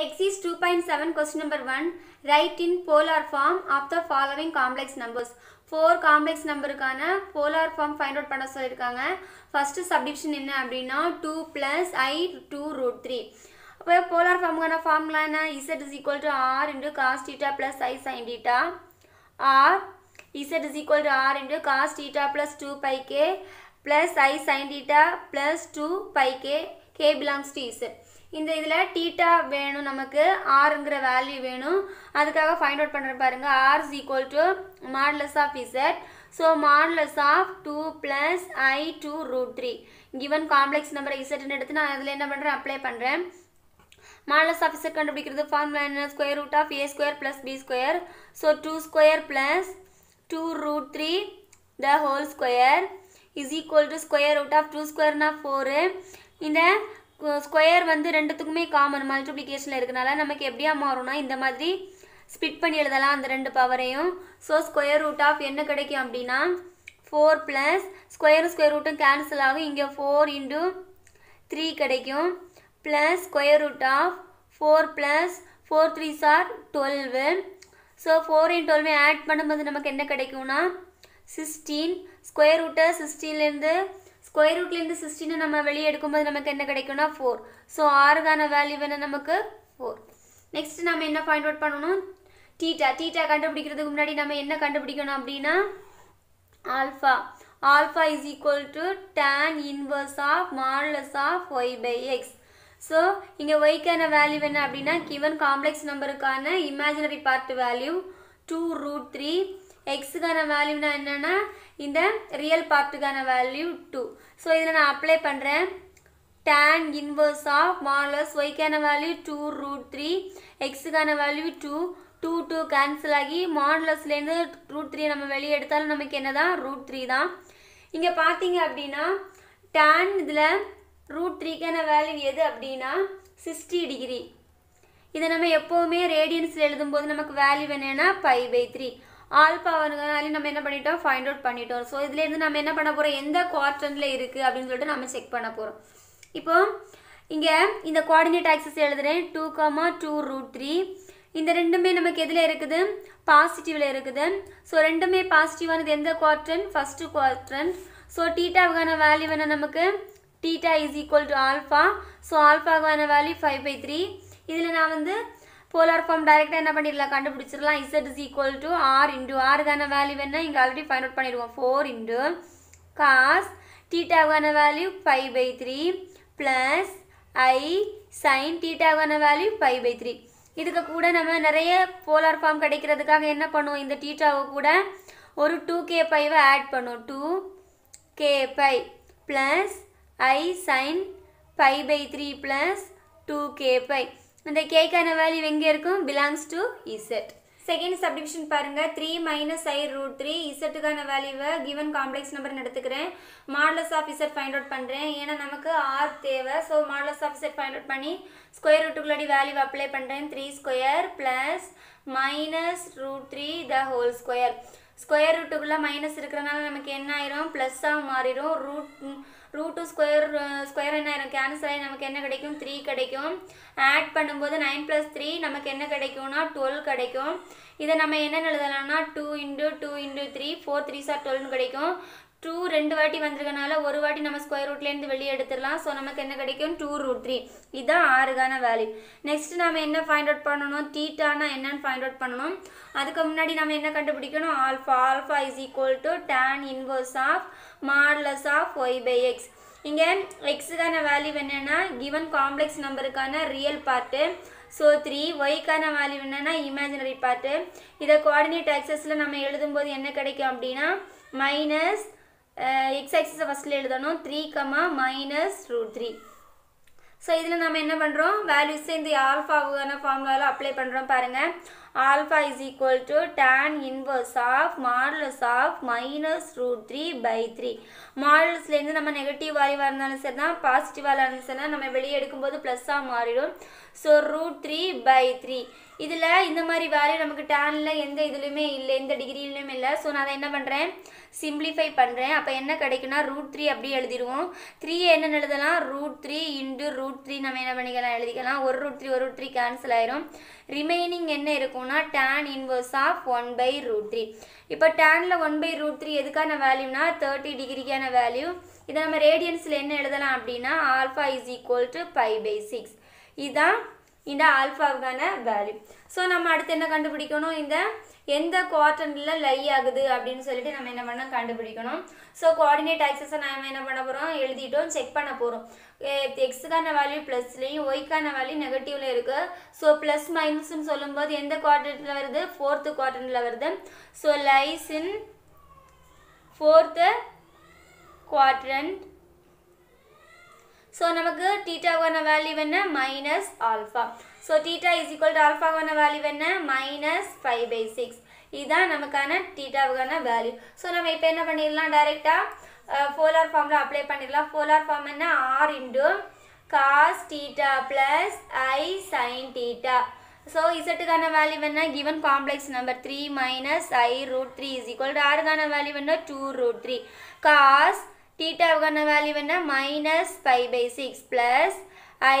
Exercise 2.7 question number 1. Write in polar form of the following complex numbers. 4 complex number இருக்கான polar form find out பண்ண சொல்லிருக்காங்க. First subdivision என்ன அப்படினா 2 plus i 2 root 3. அப்போ polar formக்கான formula என்ன z is equal to r into cos theta plus i sin theta r z is equal to r into cos theta plus 2 pi k plus i sin theta plus 2 pi k k belongs to z. இந்த இதில் theta வேணும் நமக்கு ஆருங்கிற value வேணும் அதுக்காக find out பண்ணுற பாருங்க r is equal to modulus of z so modulus of two plus i two root three given complex number இசட்னு எடுத்து நான் அதில் என்ன பண்ணுறேன் அப்ளை பண்ணுறேன் மாடலஸ் ஆஃபீஸர் கண்டுபிடிக்கிறது ஃபார்முலா என்ன square root of a square plus b square so two square plus two root three the whole square is equal to square root of two ஸ்கொயர்னா ஃபோரு இந்த ஸ்கொயர் வந்து ரெண்டுத்துக்குமே காமன் மல்டிப்ளிகேஷனில் இருக்கனால நமக்கு எப்படியா மாறும்னா இந்த மாதிரி ஸ்பிட் பண்ணி எழுதலாம் அந்த ரெண்டு பவரையும் ஸோ ஸ்கொயர் ரூட் ஆஃப் என்ன கிடைக்கும் அப்படின்னா ஃபோர் ப்ளஸ் ஸ்கொயரும் ஸ்கொயர் ரூட்டும் கேன்சல் ஆகும் இங்கே ஃபோர் இன்டு த்ரீ கிடைக்கும் plus square root of four plus four three சார் டுவெல்வு ஸோ ஃபோர் இன் டுவெல்வே ஆட் பண்ணும்போது நமக்கு என்ன கிடைக்கும்னா சிக்ஸ்டீன் ஸ்கொயர் ரூட்டை சிக்ஸ்டீன்லேருந்து ஸ்கொயர் ரூட்லேருந்து சிக்ஸ்டீனை நம்ம வெளியே எடுக்கும்போது நமக்கு என்ன கிடைக்கும்னா ஃபோர் ஸோ ஆறுக்கான வேல்யூ என்ன நமக்கு ஃபோர் நெக்ஸ்ட் நம்ம என்ன ஃபைண்ட் அவுட் பண்ணணும் டீட்டா டீட்டா கண்டுபிடிக்கிறதுக்கு முன்னாடி நம்ம என்ன கண்டுபிடிக்கணும் அப்படின்னா alpha alpha is equal to tan inverse of modulus of y by x so இங்கே ஒய்க்கான வேல்யூ என்ன அப்படின்னா கிவன் காம்ப்ளெக்ஸ் நம்பருக்கான imaginary part value two root three எக்ஸுக்கான நான் என்னென்னா இந்த ரியல் பார்ட்டுக்கான வேல்யூ டூ ஸோ இதில் நான் அப்ளை பண்ணுறேன் tan inverse of modulus y க்கான value 2 root 3 x க்கான value 2 2 2 cancel ஆகி மாடுலஸ்லேருந்து ரூட் த்ரீ நம்ம வெளியே எடுத்தாலும் நமக்கு என்ன தான் ரூட் த்ரீ தான் இங்கே பார்த்தீங்க அப்படின்னா டேன் இதில் ரூட் த்ரீக்கான வேல்யூ எது அப்படின்னா சிக்ஸ்டி டிகிரி இது நம்ம எப்போவுமே ரேடியன்ஸில் போது நமக்கு வேல்யூ என்னென்னா பை பை த்ரீ ஆல்பா வருங்கனாலே நம்ம என்ன பண்ணிட்டோம் ஃபைண்ட் அவுட் பண்ணிட்டோம் ஸோ இதுல இருந்து நம்ம என்ன பண்ண போகிறோம் எந்த குவார்டனில் இருக்குது அப்படின்னு சொல்லிட்டு நம்ம செக் பண்ண போகிறோம் இப்போ இங்கே இந்த குவாடினேட் ஆக்சஸ் எழுதுகிறேன் two comma two root three இந்த ரெண்டுமே நமக்கு எதில் இருக்குது பாசிட்டிவில் இருக்குது ஸோ ரெண்டுமே பாசிட்டிவானது எந்த குவார்ட்ரன் ஃபஸ்ட்டு குவார்ட்ரன் ஸோ டீட்டாவுக்கான வேல்யூ வேணால் நமக்கு theta is equal to alpha so ஆல்ஃபாவுக்கான வேல்யூ ஃபைவ் பை த்ரீ இதில் நான் வந்து போலார் ஃபார்ம் டைரெக்டாக என்ன பண்ணிடலாம் கண்டுபிடிச்சிடலாம் z is equal to r into ஆருக்கான வேல்யூ என்ன இங்கே ஆல்ரெடி ஃபைண்ட் அவுட் பண்ணிடுவோம் ஃபோர் இன்டு காஸ் டீட்டாவுக்கான value five by three plus i sine டீட்டாவுக்கான வேல்யூ ஃபைவ் பை த்ரீ இதுக்கு கூட நம்ம நிறைய போலார் ஃபார்ம் கிடைக்கிறதுக்காக என்ன பண்ணுவோம் இந்த டீட்டாவை கூட ஒரு டூ கே ஃபைவை ஆட் பண்ணுவோம் two k pi plus i sine five by three plus two k pi அந்த கேக்கான வேல்யூ எங்கே இருக்கும் belongs to z second subdivision பாருங்கள் three minus i root three இசட்டுக்கான வேல்யூவை கிவன் காம்ப்ளெக்ஸ் நம்பர் நடத்துக்கிறேன் modulus of z find out பண்ணுறேன் ஏன்னா நமக்கு ஆர் தேவை so modulus of z find out பண்ணி ஸ்கொயர் ரூட்டுக்குள்ளடி வேல்யூ அப்ளை பண்ணுறேன் three square plus minus root three the whole square square ரூட்டுக்குள்ளே மைனஸ் இருக்கிறனால நமக்கு என்ன ஆயிரும் ப்ளஸ்ஸாக மாறிடும் root root two square square என்ன கேன்சல் ஆகி நமக்கு என்ன கிடைக்கும் த்ரீ கிடைக்கும் ஆட் பண்ணும்போது நைன் ப்ளஸ் த்ரீ நமக்கு என்ன கிடைக்கும்னா டுவெல் கிடைக்கும் இதை நம்ம என்னென்ன எழுதலாம்னா two into two into three four three சார் டுவெல்னு கிடைக்கும் டூ ரெண்டு வாட்டி வந்திருக்கனால ஒரு வாட்டி நம்ம ஸ்கொயர் ரூட்லேருந்து வெளியே எடுத்துடலாம் ஸோ நமக்கு என்ன கிடைக்கும் டூ ரூட் த்ரீ இதுதான் ஆறுக்கான வேல்யூ நெக்ஸ்ட் நம்ம என்ன ஃபைண்ட் அவுட் பண்ணணும் தீட்டானா என்னன்னு ஃபைண்ட் அவுட் பண்ணணும் அதுக்கு முன்னாடி நம்ம என்ன கண்டுபிடிக்கணும் alpha alpha is equal to tan inverse of modulus of y by x இங்கே எக்ஸுக்கான வேல்யூ என்னென்னா கிவன் காம்ப்ளெக்ஸ் நம்பருக்கான ரியல் பார்ட்டு ஸோ த்ரீ ஒய்க்கான வேல்யூ என்னென்னா இமேஜினரி பார்ட்டு இதை கோஆர்டினேட் ஆக்சஸில் நம்ம எழுதும்போது என்ன கிடைக்கும் அப்படின்னா மைனஸ் எக்ஸ் axis ஃபஸ்ட்டில் எழுதணும் three comma minus root three so இதில் நம்ம என்ன பண்ணுறோம் values இந்த வுகன formulaல் அப்ளை பண்ணுறோம் பாருங்கள் alpha is equal to tan inverse of modulus of minus root three by three மாடுலஸ்லேருந்து நம்ம நெகட்டிவ் வாரிவாக இருந்தாலும் சரி தான் பாசிட்டிவாக இருந்தாலும் சரி தான் நம்ம வெளியே எடுக்கும்போது ப்ளஸ்ஸாக மாறிடும் so root three by three இதில் இந்த மாதிரி வேல்யூ நமக்கு டேனில் எந்த இதுலையுமே இல்லை எந்த டிகிரிலையுமே இல்லை ஸோ நான் அதை என்ன பண்ணுறேன் சிம்பிளிஃபை பண்ணுறேன் அப்போ என்ன கிடைக்குன்னா ரூட் த்ரீ அப்படியே எழுதிடுவோம் த்ரீ என்ன எழுதலாம் root three into root three நம்ம என்ன பண்ணிக்கலாம் எழுதிக்கலாம் ஒரு ரூட் த்ரீ ஒரு ரூட் த்ரீ கேன்சல் ஆயிரும் ரிமைனிங் என்ன இருக்கும் போனால் tan inverse of one by root three இப்போ டேனில் ஒன் பை ரூட் த்ரீ எதுக்கான வேல்யூனா தேர்ட்டி டிகிரிக்கான வேல்யூ இதை நம்ம ரேடியன்ஸில் என்ன எழுதலாம் அப்படின்னா alpha is equal to pi by six இதுதான் இந்த ஆல்ஃபாவுக்கான வேல்யூ ஸோ நம்ம அடுத்து என்ன கண்டுபிடிக்கணும் இந்த எந்த குவார்டனில் லை ஆகுது அப்படின்னு சொல்லிட்டு நம்ம என்ன பண்ணால் கண்டுபிடிக்கணும் ஸோ கோஆர்டினேட் ஆக்சஸை நம்ம என்ன பண்ண போகிறோம் எழுதிட்டோம் செக் பண்ண போகிறோம் எக்ஸுக்கான வேல்யூ ப்ளஸ்லேயும் ஒய்க்கான வேல்யூ நெகட்டிவ்ல இருக்குது ஸோ ப்ளஸ் மைனஸ்ன்னு சொல்லும்போது எந்த குவார்டர்ட்டில் வருது ஃபோர்த்து குவார்டர்ட்டில் வருது so lies in fourth quadrant so நமக்கு டீட்டாவான வேல்யூ என்ன minus alpha so theta is equal to ஆல்ஃபாவான வேல்யூ என்ன மைனஸ் ஃபைவ் பை சிக்ஸ் இதுதான் நமக்கான டீட்டாவுக்கான வேல்யூ ஸோ நம்ம இப்போ என்ன பண்ணிடலாம் டைரெக்டாக ஃபோலார் ஃபார்மில் அப்ளை பண்ணிடலாம் ஃபோலார் என்ன r into cos theta plus i sine theta so இசட்டுக்கான வேல்யூ என்ன given complex number three minus i root three is equal ஆறுக்கான வேல்யூ என்ன டூ ரூட் த்ரீ காஸ் டீட்டாவுக்கான வேல்யூ என்ன minus five by six plus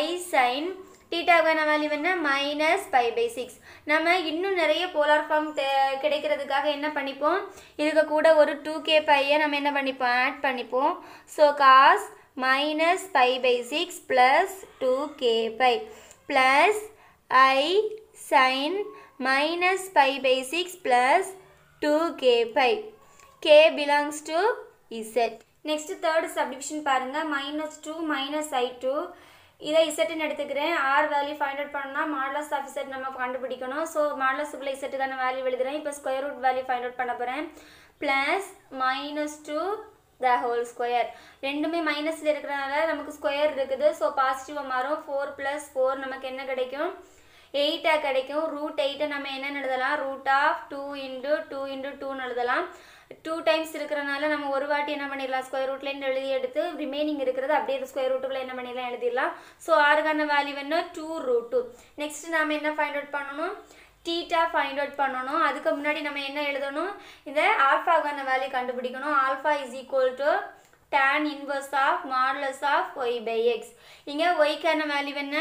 i sine டீட்டாக்கான value என்ன minus five by six நம்ம இன்னும் நிறைய போலார் ஃபார்ம் கிடைக்கிறதுக்காக என்ன பண்ணிப்போம் இதுக்கு கூட ஒரு டூ கே பையை நம்ம என்ன பண்ணிப்போம் ஆட் பண்ணிப்போம் so cos minus five by six plus two k pi plus i sine minus five by six plus two k pi k belongs to z next third subdivision பாருங்கள் minus two minus i two இதை இசட்டுன்னு எடுத்துக்கிறேன் r value find out பண்ணால் modulus of z நம்ம கண்டுபிடிக்கணும் so மாடலஸுக்குள்ள இசட்டுக்கான value எழுதுகிறேன் இப்போ square root value find out பண்ண போகிறேன் plus minus two the whole square ரெண்டுமே மைனஸில் இருக்கிறனால நமக்கு ஸ்கொயர் இருக்குது ஸோ பாசிட்டிவாக மாறும் ஃபோர் ப்ளஸ் ஃபோர் நமக்கு என்ன கிடைக்கும் எயிட்டாக கிடைக்கும் ரூட் எயிட்டை நம்ம என்னென்னு எழுதலாம் root of two into two into டூன்னு எழுதலாம் டூ டைம்ஸ் இருக்கிறனால நம்ம ஒரு வாட்டி என்ன பண்ணிடலாம் ஸ்கொயர் ரூட்லேருந்து எழுதி எடுத்து ரிமைனிங் இருக்கிறது அப்படியே ஸ்கொயர் ரூட்டுக்குள்ளே என்ன பண்ணிடலாம் எழுதிடலாம் ஸோ ஆறுக்கான வேல்யூ என்ன டூ ரூட் டூ நெக்ஸ்ட் நாம் என்ன ஃபைண்ட் அவுட் பண்ணணும் டீட்டா ஃபைண்ட் அவுட் பண்ணணும் அதுக்கு முன்னாடி நம்ம என்ன எழுதணும் இந்த ஆல்ஃபாக்கான வேல்யூ கண்டுபிடிக்கணும் alpha is equal to tan inverse of modulus of y by x இங்கே ஒய்க்கான வேல்யூ என்ன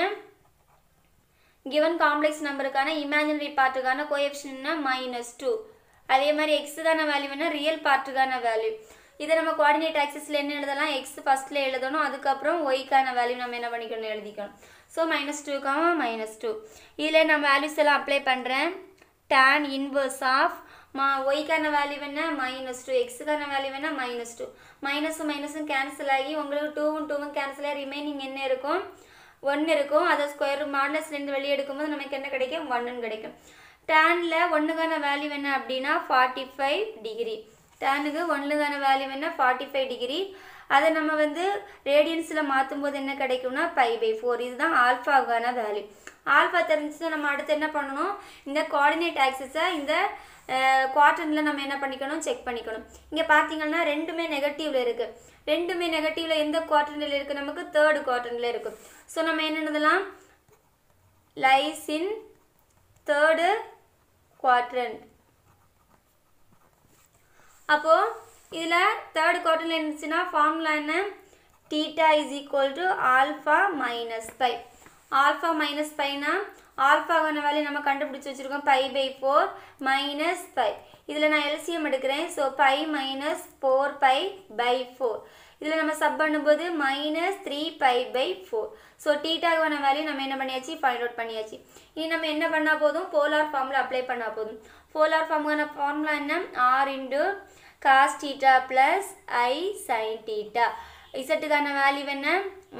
கிவன் காம்ப்ளெக்ஸ் நம்பருக்கான இமேஜினரி பார்ட்டுக்கான கோஎப்ஷன்னா மைனஸ் டூ அதே மாதிரி எக்ஸுக்கான வேல்யூனா ரியல் பார்ட்டுக்கான வேல்யூ இதை நம்ம குவாடினேட் ஆக்சிஸில் என்ன எழுதலாம் எக்ஸ் ஃபஸ்ட்டில் எழுதணும் அதுக்கப்புறம் ஒய்க்கான வேல்யூ நம்ம என்ன பண்ணிக்கணும் எழுதிக்கணும் ஸோ மைனஸ் டூக்காக மைனஸ் டூ இதில் நான் வேல்யூஸ் எல்லாம் அப்ளை பண்ணுறேன் டேன் இன்வர்ஸ் ஆஃப் மா ஒய்க்கான வேல்யூ என்ன மைனஸ் டூ எக்ஸுக்கான வேல்யூ என்ன மைனஸ் டூ மைனஸும் மைனஸும் கேன்சல் ஆகி உங்களுக்கு டூவும் டூவும் கேன்சல் ஆகி ரிமைனிங் என்ன இருக்கும் ஒன்று இருக்கும் அதை ஸ்கொயர் மாடலஸ்லேருந்து வெளியே எடுக்கும்போது நமக்கு என்ன கிடைக்கும் ஒன்றுன்னு கிடைக்கும் டேனில் ஒன்றுக்கான வேல்யூ என்ன அப்படின்னா ஃபார்ட்டி ஃபைவ் டிகிரி டேனுக்கு ஒன்றுக்கான வேல்யூ என்ன ஃபார்ட்டி ஃபைவ் டிகிரி அதை நம்ம வந்து ரேடியன்ஸில் மாற்றும் போது என்ன கிடைக்கும்னா பை பை ஃபோர் இதுதான் ஆல்ஃபாவுக்கான வேல்யூ ஆல்ஃபா தெரிஞ்சுன்னா நம்ம அடுத்து என்ன பண்ணணும் இந்த கோஆர்டினேட் ஆக்சஸை இந்த குவார்டனில் நம்ம என்ன பண்ணிக்கணும் செக் பண்ணிக்கணும் இங்கே பார்த்தீங்கன்னா ரெண்டுமே நெகட்டிவில் இருக்குது ரெண்டுமே நெகட்டிவில் எந்த குவார்டனில் இருக்குது நமக்கு தேர்டு குவார்டனில் இருக்குது ஸோ நம்ம என்னென்னதெல்லாம் லைசின் தேர்டு குவாட்ரண்ட் அப்போது இதில் தேர்ட் குவாட்ரண்ட் இருந்துச்சுன்னா ஃபார்முலா என்ன theta is equal to alpha minus five alpha minus பைனா ஆல்ஃபாவான வேல்யூ நம்ம கண்டுபிடிச்சி வச்சுருக்கோம் pi by four minus five இதில் நான் எல்சிஎம் எடுக்கிறேன் so pi minus four pi by four இதில் நம்ம சப் பண்ணும்போது minus three pi by four so டீட்டாகான வேல்யூ நம்ம என்ன பண்ணியாச்சு ஃபைண்ட் அவுட் பண்ணியாச்சு இனி நம்ம என்ன பண்ணால் போதும் போலார் ஃபார்மில் அப்ளை பண்ணால் போதும் போலார் ஃபார்முக்கான ஃபார்முலா என்ன r into cos theta plus i sine theta இசட்டுக்கான வேல்யூ என்ன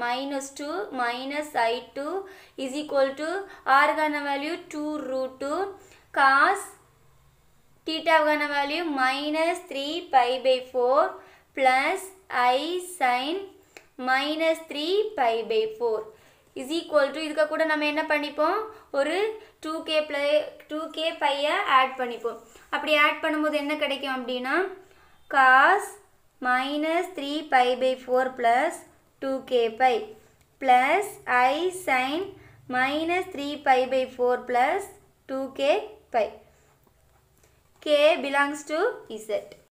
minus 2 minus i2 is equal to r gonna value 2 root 2 cos theta gonna value minus 3 pi by 4 plus i sin minus 3 pi by 4 is equal to இதுக்கு கூட நம்ம என்ன பண்ணிப்போம் ஒரு 2k play 2k பையை add பண்ணிப்போம் அப்படி ஆட் பண்ணும்போது என்ன கிடைக்கும் அப்படின்னா cos minus 3 pi by 4 plus 2 k pi plus i sine minus 3 pi by 4 plus 2 k pi. k belongs to z.